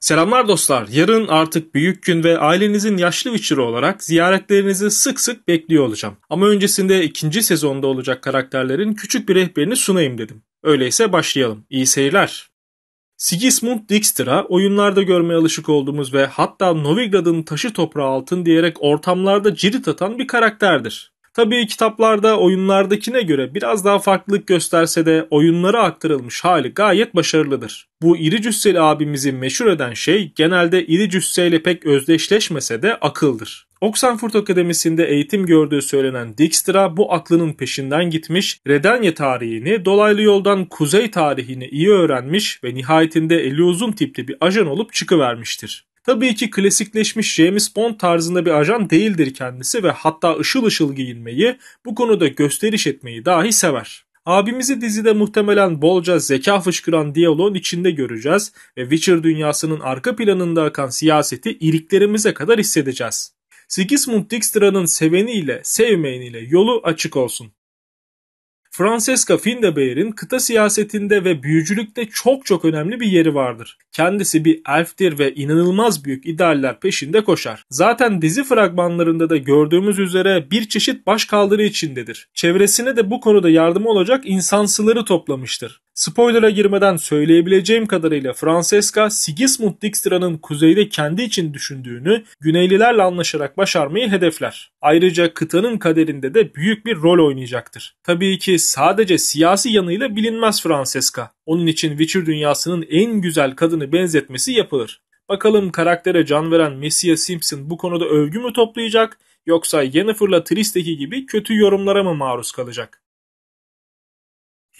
Selamlar dostlar. Yarın artık büyük gün ve ailenizin yaşlı witcher'ı olarak ziyaretlerinizi sık sık bekliyor olacağım. Ama öncesinde ikinci sezonda olacak karakterlerin küçük bir rehberini sunayım dedim. Öyleyse başlayalım. İyi seyirler. Sigismund Dijkstra oyunlarda görmeye alışık olduğumuz ve hatta Novigrad'ın taşı toprağı altın diyerek ortamlarda cirit atan bir karakterdir. Tabii kitaplarda oyunlardakine göre biraz daha farklılık gösterse de oyunlara aktarılmış hali gayet başarılıdır. Bu iri cüsseli abimizi meşhur eden şey genelde iri cüsseyle pek özdeşleşmese de akıldır. Oxenford Akademisi'nde eğitim gördüğü söylenen Dijkstra bu aklının peşinden gitmiş, Redanya tarihini, dolaylı yoldan Kuzey tarihini iyi öğrenmiş ve nihayetinde eli uzun tipli bir ajan olup çıkıvermiştir. Tabii ki klasikleşmiş James Bond tarzında bir ajan değildir kendisi ve hatta ışıl ışıl giyinmeyi, bu konuda gösteriş etmeyi dahi sever. Abimizi dizide muhtemelen bolca zeka fışkıran diyaloğun içinde göreceğiz ve Witcher dünyasının arka planında akan siyaseti iriklerimize kadar hissedeceğiz. Sigismund Dijkstra'nın seveniyle sevmeyeniyle yolu açık olsun. Francesca Findebeer'in kıta siyasetinde ve büyücülükte çok çok önemli bir yeri vardır. Kendisi bir elftir ve inanılmaz büyük idealler peşinde koşar. Zaten dizi fragmanlarında da gördüğümüz üzere bir çeşit başkaldırı içindedir. Çevresine de bu konuda yardım olacak insansıları toplamıştır. Spoiler'a girmeden söyleyebileceğim kadarıyla Francesca Sigismund Dijkstra'nın kuzeyde kendi için düşündüğünü Güneylilerle anlaşarak başarmayı hedefler. Ayrıca kıtanın kaderinde de büyük bir rol oynayacaktır. Tabii ki sadece siyasi yanıyla bilinmez Francesca. Onun için Witcher dünyasının en güzel kadını benzetmesi yapılır. Bakalım karaktere can veren Messia Simpson bu konuda övgü mü toplayacak yoksa Yennefer'la Tristeki gibi kötü yorumlara mı maruz kalacak?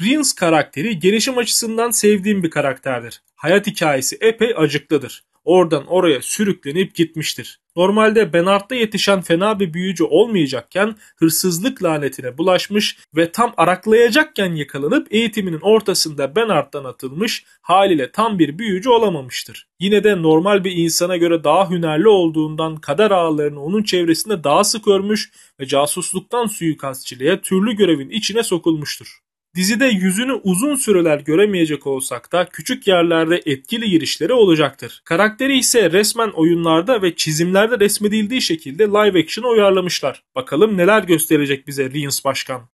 Rins karakteri gelişim açısından sevdiğim bir karakterdir. Hayat hikayesi epey acıklıdır oradan oraya sürüklenip gitmiştir. Normalde Benart'ta yetişen fena bir büyücü olmayacakken hırsızlık lanetine bulaşmış ve tam araklayacakken yakalanıp eğitiminin ortasında Benart'tan atılmış haliyle tam bir büyücü olamamıştır. Yine de normal bir insana göre daha hünerli olduğundan kader ağlarını onun çevresinde daha sık örmüş ve casusluktan suikastçiliğe türlü görevin içine sokulmuştur. Dizide yüzünü uzun süreler göremeyecek olsak da küçük yerlerde etkili girişleri olacaktır. Karakteri ise resmen oyunlarda ve çizimlerde resmedildiği şekilde live action'a uyarlamışlar. Bakalım neler gösterecek bize Rins Başkan.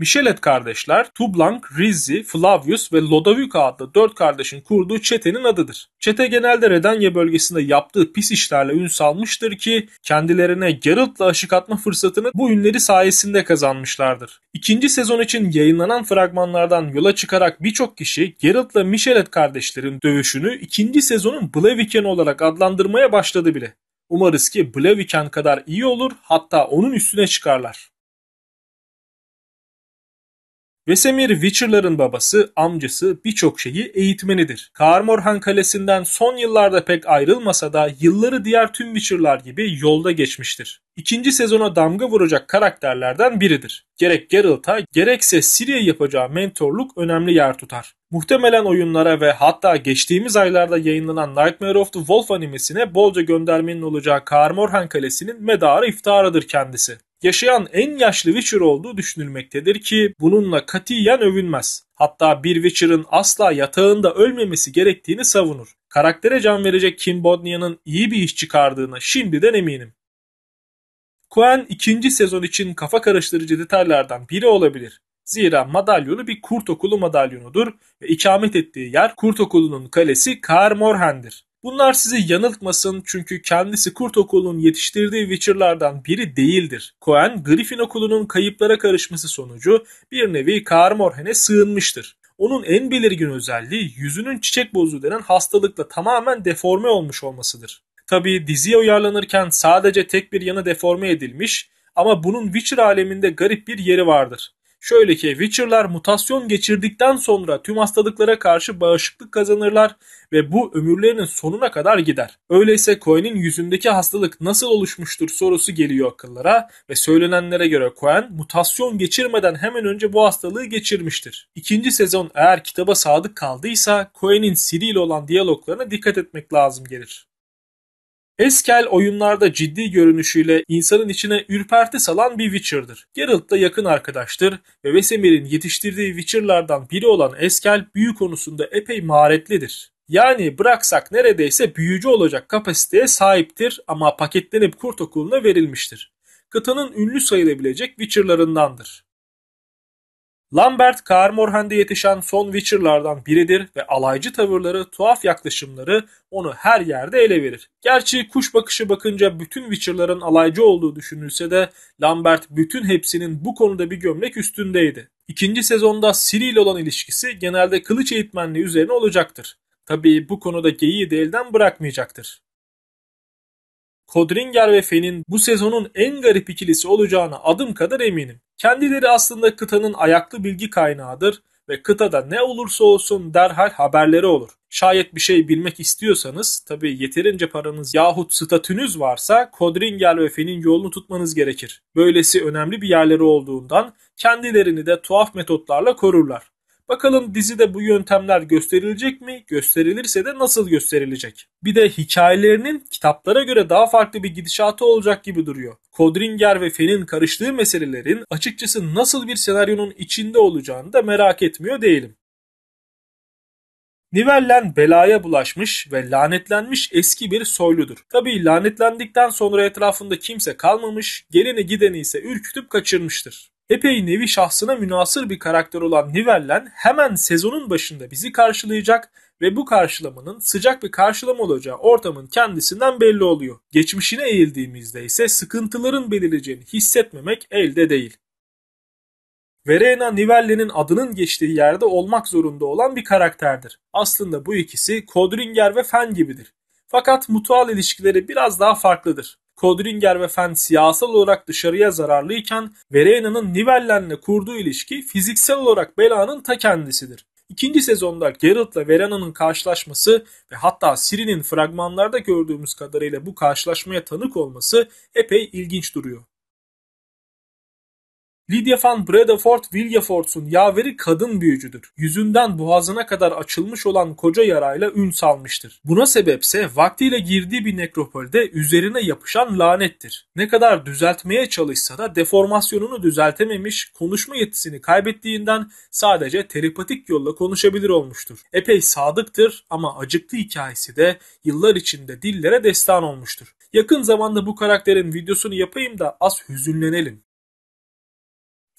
Michelet kardeşler Tublanc, Rizzi, Flavius ve Lodovico adlı dört kardeşin kurduğu çetenin adıdır. Çete genelde Redanya bölgesinde yaptığı pis işlerle ün salmıştır ki kendilerine Geralt'la aşık atma fırsatını bu ünleri sayesinde kazanmışlardır. İkinci sezon için yayınlanan fragmanlardan yola çıkarak birçok kişi Geralt'la Michelet kardeşlerin dövüşünü ikinci sezonun Blaviken olarak adlandırmaya başladı bile. Umarız ki Blaviken kadar iyi olur hatta onun üstüne çıkarlar. Vesemir Witcher'ların babası, amcası birçok şeyi eğitmenidir. Karmorhan Kalesi'nden son yıllarda pek ayrılmasa da yılları diğer tüm Witcher'lar gibi yolda geçmiştir. İkinci sezona damga vuracak karakterlerden biridir. Gerek Geralt'a gerekse Ciri'ye yapacağı mentorluk önemli yer tutar. Muhtemelen oyunlara ve hatta geçtiğimiz aylarda yayınlanan Nightmare of the Wolf animesine bolca göndermenin olacağı Karmorhan Kalesi'nin medarı iftiharıdır kendisi yaşayan en yaşlı Witcher olduğu düşünülmektedir ki bununla katiyen övünmez. Hatta bir Witcher'ın asla yatağında ölmemesi gerektiğini savunur. Karaktere can verecek Kim Bodnia'nın iyi bir iş çıkardığına şimdiden eminim. Coen ikinci sezon için kafa karıştırıcı detaylardan biri olabilir. Zira madalyonu bir kurt okulu madalyonudur ve ikamet ettiği yer kurt okulunun kalesi Kaer Morhen'dir. Bunlar sizi yanıltmasın çünkü kendisi kurt okulunun yetiştirdiği Witcher'lardan biri değildir. Cohen, Griffin okulunun kayıplara karışması sonucu bir nevi Karmorhe'ne sığınmıştır. Onun en belirgin özelliği yüzünün çiçek bozuğu denen hastalıkla tamamen deforme olmuş olmasıdır. Tabi diziye uyarlanırken sadece tek bir yanı deforme edilmiş ama bunun Witcher aleminde garip bir yeri vardır. Şöyle ki Witcher'lar mutasyon geçirdikten sonra tüm hastalıklara karşı bağışıklık kazanırlar ve bu ömürlerinin sonuna kadar gider. Öyleyse Cohen'in yüzündeki hastalık nasıl oluşmuştur sorusu geliyor akıllara ve söylenenlere göre Cohen mutasyon geçirmeden hemen önce bu hastalığı geçirmiştir. İkinci sezon eğer kitaba sadık kaldıysa Cohen'in Siri ile olan diyaloglarına dikkat etmek lazım gelir. Eskel oyunlarda ciddi görünüşüyle insanın içine ürperti salan bir Witcher'dır. Geralt da yakın arkadaştır ve Vesemir'in yetiştirdiği Witcher'lardan biri olan Eskel büyü konusunda epey maharetlidir. Yani bıraksak neredeyse büyücü olacak kapasiteye sahiptir ama paketlenip kurt okuluna verilmiştir. Kıtanın ünlü sayılabilecek Witcher'larındandır. Lambert, Kaer yetişen son Witcher'lardan biridir ve alaycı tavırları, tuhaf yaklaşımları onu her yerde ele verir. Gerçi kuş bakışı bakınca bütün Witcher'ların alaycı olduğu düşünülse de Lambert bütün hepsinin bu konuda bir gömlek üstündeydi. İkinci sezonda Siri ile olan ilişkisi genelde kılıç eğitmenliği üzerine olacaktır. Tabii bu konuda geyiği de elden bırakmayacaktır. Kodringer ve Fen'in bu sezonun en garip ikilisi olacağına adım kadar eminim. Kendileri aslında kıtanın ayaklı bilgi kaynağıdır ve kıtada ne olursa olsun derhal haberleri olur. Şayet bir şey bilmek istiyorsanız tabii yeterince paranız yahut statünüz varsa Kodringer ve Fen'in yolunu tutmanız gerekir. Böylesi önemli bir yerleri olduğundan kendilerini de tuhaf metotlarla korurlar. Bakalım dizide bu yöntemler gösterilecek mi? Gösterilirse de nasıl gösterilecek? Bir de hikayelerinin kitaplara göre daha farklı bir gidişatı olacak gibi duruyor. Kodringer ve Fenin karıştığı meselelerin açıkçası nasıl bir senaryonun içinde olacağını da merak etmiyor değilim. Nivellen belaya bulaşmış ve lanetlenmiş eski bir soyludur. Tabi lanetlendikten sonra etrafında kimse kalmamış, geleni gideni ise ürkütüp kaçırmıştır. Epey nevi şahsına münasır bir karakter olan Nivellen hemen sezonun başında bizi karşılayacak ve bu karşılamanın sıcak bir karşılama olacağı ortamın kendisinden belli oluyor. Geçmişine eğildiğimizde ise sıkıntıların belirleyeceğini hissetmemek elde değil. Verena Nivelle'nin adının geçtiği yerde olmak zorunda olan bir karakterdir. Aslında bu ikisi Kodringer ve Fen gibidir. Fakat mutual ilişkileri biraz daha farklıdır. Kodringer ve Fenn siyasal olarak dışarıya zararlıyken Verena'nın Nivellen'le kurduğu ilişki fiziksel olarak belanın ta kendisidir. İkinci sezonda Geralt'la Verena'nın karşılaşması ve hatta Sirin'in fragmanlarda gördüğümüz kadarıyla bu karşılaşmaya tanık olması epey ilginç duruyor. Lydia van Bredeford Wilgefortz'un yaveri kadın büyücüdür. Yüzünden boğazına kadar açılmış olan koca yarayla ün salmıştır. Buna sebepse vaktiyle girdiği bir nekropolde üzerine yapışan lanettir. Ne kadar düzeltmeye çalışsa da deformasyonunu düzeltememiş, konuşma yetisini kaybettiğinden sadece telepatik yolla konuşabilir olmuştur. Epey sadıktır ama acıklı hikayesi de yıllar içinde dillere destan olmuştur. Yakın zamanda bu karakterin videosunu yapayım da az hüzünlenelim.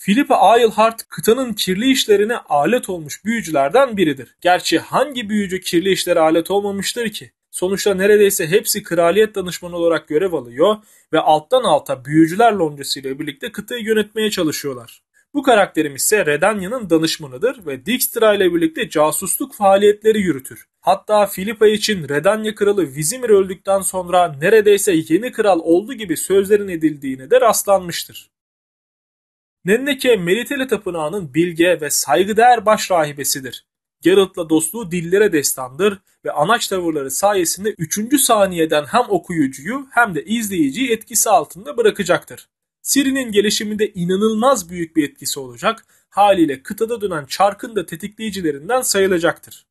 Philippa Eilhart kıtanın kirli işlerine alet olmuş büyücülerden biridir. Gerçi hangi büyücü kirli işlere alet olmamıştır ki? Sonuçta neredeyse hepsi kraliyet danışmanı olarak görev alıyor ve alttan alta büyücüler loncası ile birlikte kıtayı yönetmeye çalışıyorlar. Bu karakterim ise Redanya'nın danışmanıdır ve Dijkstra ile birlikte casusluk faaliyetleri yürütür. Hatta Filipa için Redanya kralı Vizimir öldükten sonra neredeyse yeni kral oldu gibi sözlerin edildiğine de rastlanmıştır. Nenneke Melitele Tapınağı'nın bilge ve saygıdeğer baş rahibesidir. Geralt'la dostluğu dillere destandır ve anaç tavırları sayesinde 3. saniyeden hem okuyucuyu hem de izleyiciyi etkisi altında bırakacaktır. Siri'nin gelişiminde inanılmaz büyük bir etkisi olacak, haliyle kıtada dönen çarkın da tetikleyicilerinden sayılacaktır.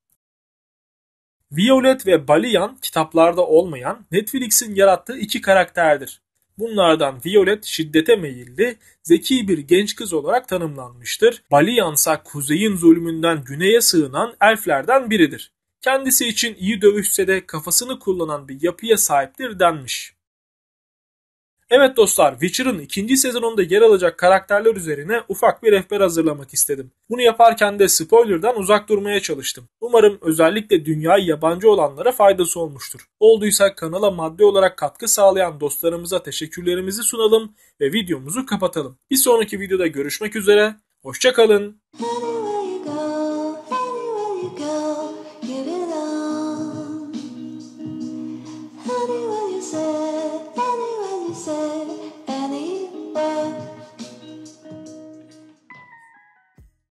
Violet ve Balian kitaplarda olmayan Netflix'in yarattığı iki karakterdir. Bunlardan Violet şiddete meyilli, zeki bir genç kız olarak tanımlanmıştır. Baliansa kuzeyin zulmünden güneye sığınan elflerden biridir. Kendisi için iyi dövüşse de kafasını kullanan bir yapıya sahiptir denmiş. Evet dostlar, Witcher'ın ikinci sezonunda yer alacak karakterler üzerine ufak bir rehber hazırlamak istedim. Bunu yaparken de spoiler'dan uzak durmaya çalıştım. Umarım özellikle dünya yabancı olanlara faydası olmuştur. Olduysa kanala maddi olarak katkı sağlayan dostlarımıza teşekkürlerimizi sunalım ve videomuzu kapatalım. Bir sonraki videoda görüşmek üzere, hoşçakalın.